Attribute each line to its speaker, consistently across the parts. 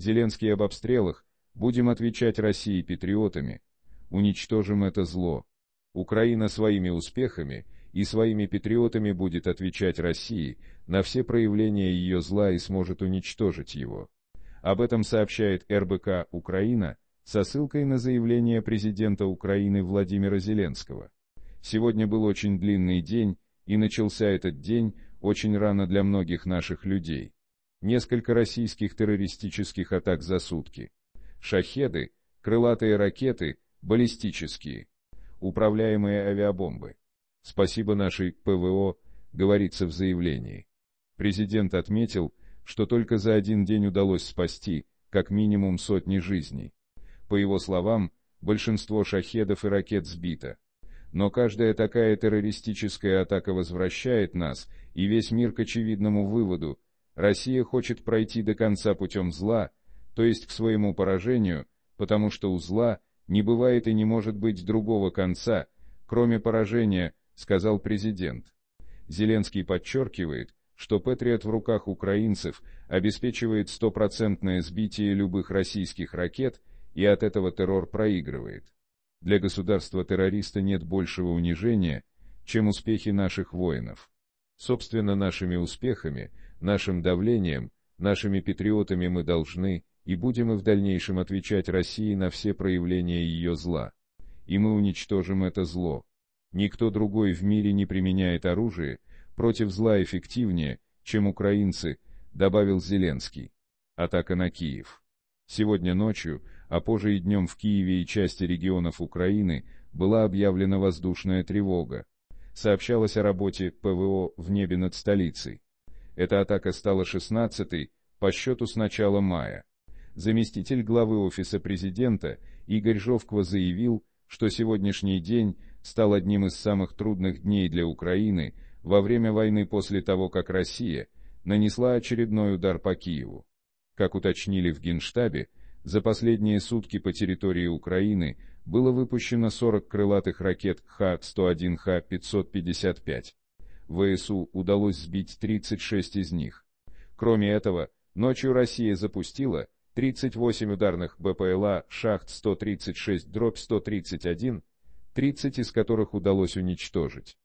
Speaker 1: Зеленский об обстрелах. Будем отвечать России патриотами. Уничтожим это зло. Украина своими успехами и своими патриотами будет отвечать России на все проявления ее зла и сможет уничтожить его. Об этом сообщает РБК «Украина» со ссылкой на заявление президента Украины Владимира Зеленского. Сегодня был очень длинный день, и начался этот день очень рано для многих наших людей несколько российских террористических атак за сутки. Шахеды, крылатые ракеты, баллистические, управляемые авиабомбы. Спасибо нашей ПВО, говорится в заявлении. Президент отметил, что только за один день удалось спасти, как минимум сотни жизней. По его словам, большинство шахедов и ракет сбито. Но каждая такая террористическая атака возвращает нас и весь мир к очевидному выводу, Россия хочет пройти до конца путем зла, то есть к своему поражению, потому что у зла не бывает и не может быть другого конца, кроме поражения, сказал президент. Зеленский подчеркивает, что «Патриот» в руках украинцев обеспечивает стопроцентное сбитие любых российских ракет и от этого террор проигрывает. Для государства-террориста нет большего унижения, чем успехи наших воинов. Собственно, нашими успехами, нашим давлением, нашими патриотами мы должны и будем и в дальнейшем отвечать России на все проявления ее зла. И мы уничтожим это зло. Никто другой в мире не применяет оружие против зла эффективнее, чем украинцы, добавил Зеленский. Атака на Киев. Сегодня ночью, а позже и днем в Киеве и части регионов Украины была объявлена воздушная тревога сообщалось о работе ПВО в небе над столицей. Эта атака стала 16-й по счету с начала мая. Заместитель главы Офиса Президента Игорь Жовква заявил, что сегодняшний день стал одним из самых трудных дней для Украины во время войны после того, как Россия нанесла очередной удар по Киеву. Как уточнили в Генштабе, за последние сутки по территории Украины было выпущено 40 крылатых ракет Х-101, Х-555. ВСУ удалось сбить 36 из них. Кроме этого, ночью Россия запустила 38 ударных БПЛА «Шахт 136-131», 30 из которых удалось уничтожить.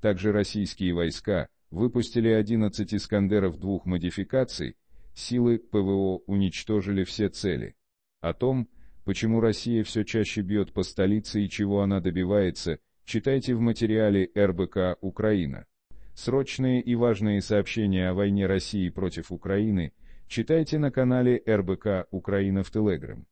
Speaker 1: Также российские войска выпустили 11 «Искандеров» двух модификаций, силы ПВО уничтожили все цели. О том, почему Россия все чаще бьет по столице и чего она добивается, читайте в материале РБК «Украина». Срочные и важные сообщения о войне России против Украины читайте на канале РБК «Украина» в Телеграм.